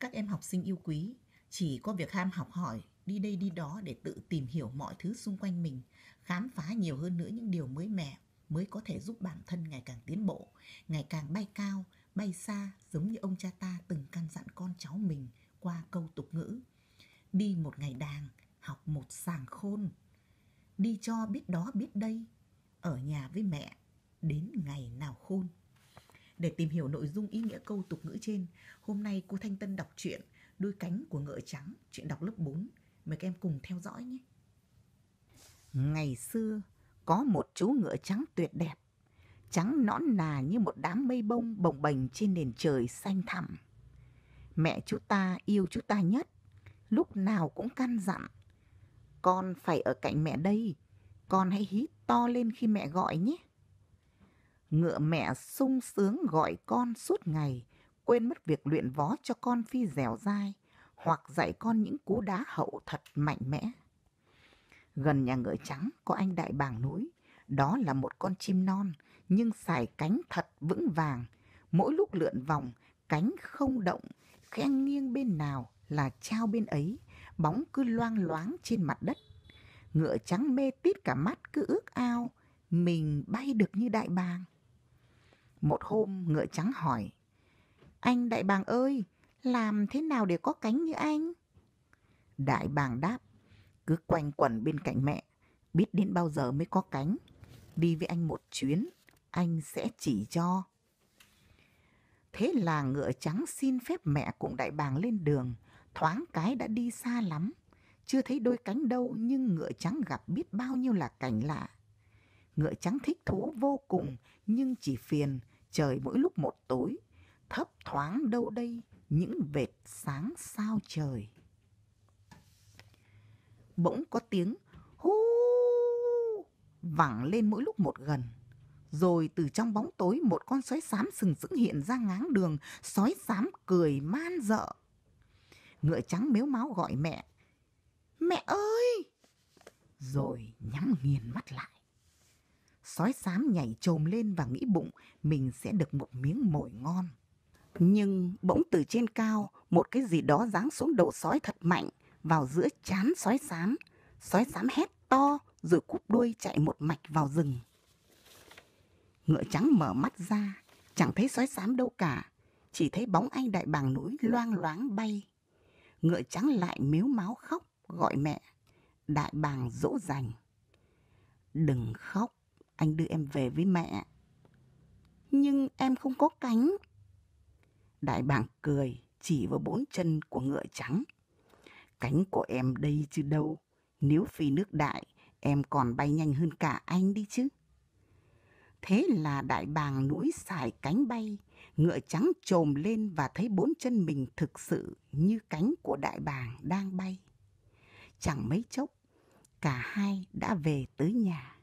Các em học sinh yêu quý, chỉ có việc ham học hỏi, đi đây đi đó để tự tìm hiểu mọi thứ xung quanh mình, khám phá nhiều hơn nữa những điều mới mẻ mới có thể giúp bản thân ngày càng tiến bộ, ngày càng bay cao, bay xa giống như ông cha ta từng căn dặn con cháu mình qua câu tục ngữ. Đi một ngày đàng, học một sàng khôn. Đi cho biết đó biết đây, ở nhà với mẹ, đến ngày nào khôn. Để tìm hiểu nội dung ý nghĩa câu tục ngữ trên, hôm nay cô Thanh Tân đọc truyện Đôi cánh của ngựa trắng, chuyện đọc lớp 4. Mời các em cùng theo dõi nhé. Ngày xưa, có một chú ngựa trắng tuyệt đẹp, trắng nõn nà như một đám mây bông bồng bềnh trên nền trời xanh thẳm. Mẹ chú ta yêu chú ta nhất, lúc nào cũng căn dặn. Con phải ở cạnh mẹ đây, con hãy hít to lên khi mẹ gọi nhé. Ngựa mẹ sung sướng gọi con suốt ngày, quên mất việc luyện vó cho con phi dẻo dai, hoặc dạy con những cú đá hậu thật mạnh mẽ. Gần nhà ngựa trắng có anh đại bàng núi, đó là một con chim non, nhưng xài cánh thật vững vàng. Mỗi lúc lượn vòng, cánh không động, khen nghiêng bên nào là trao bên ấy, bóng cứ loang loáng trên mặt đất. Ngựa trắng mê tít cả mắt cứ ước ao, mình bay được như đại bàng. Một hôm ngựa trắng hỏi, anh đại bàng ơi, làm thế nào để có cánh như anh? Đại bàng đáp, cứ quanh quẩn bên cạnh mẹ, biết đến bao giờ mới có cánh. Đi với anh một chuyến, anh sẽ chỉ cho. Thế là ngựa trắng xin phép mẹ cùng đại bàng lên đường, thoáng cái đã đi xa lắm. Chưa thấy đôi cánh đâu nhưng ngựa trắng gặp biết bao nhiêu là cảnh lạ. Ngựa trắng thích thú vô cùng nhưng chỉ phiền trời mỗi lúc một tối, thấp thoáng đâu đây những vệt sáng sao trời. Bỗng có tiếng hú vẳng lên mỗi lúc một gần. Rồi từ trong bóng tối một con sói xám sừng sững hiện ra ngáng đường, sói xám cười man dợ. Ngựa trắng mếu máu gọi mẹ. Mẹ ơi! Rồi nhắm nghiền mắt lại sói xám nhảy trồm lên và nghĩ bụng mình sẽ được một miếng mồi ngon. Nhưng bỗng từ trên cao, một cái gì đó giáng xuống đầu sói thật mạnh, vào giữa chán sói xám. Sói xám hét to, rồi cúp đuôi chạy một mạch vào rừng. Ngựa trắng mở mắt ra, chẳng thấy sói xám đâu cả, chỉ thấy bóng anh đại bàng núi loang loáng bay. Ngựa trắng lại miếu máu khóc, gọi mẹ. Đại bàng dỗ dành. Đừng khóc, anh đưa em về với mẹ. Nhưng em không có cánh. Đại bàng cười, chỉ vào bốn chân của ngựa trắng. Cánh của em đây chứ đâu, nếu phi nước đại, em còn bay nhanh hơn cả anh đi chứ. Thế là đại bàng núi xài cánh bay, ngựa trắng trồm lên và thấy bốn chân mình thực sự như cánh của đại bàng đang bay. Chẳng mấy chốc, cả hai đã về tới nhà.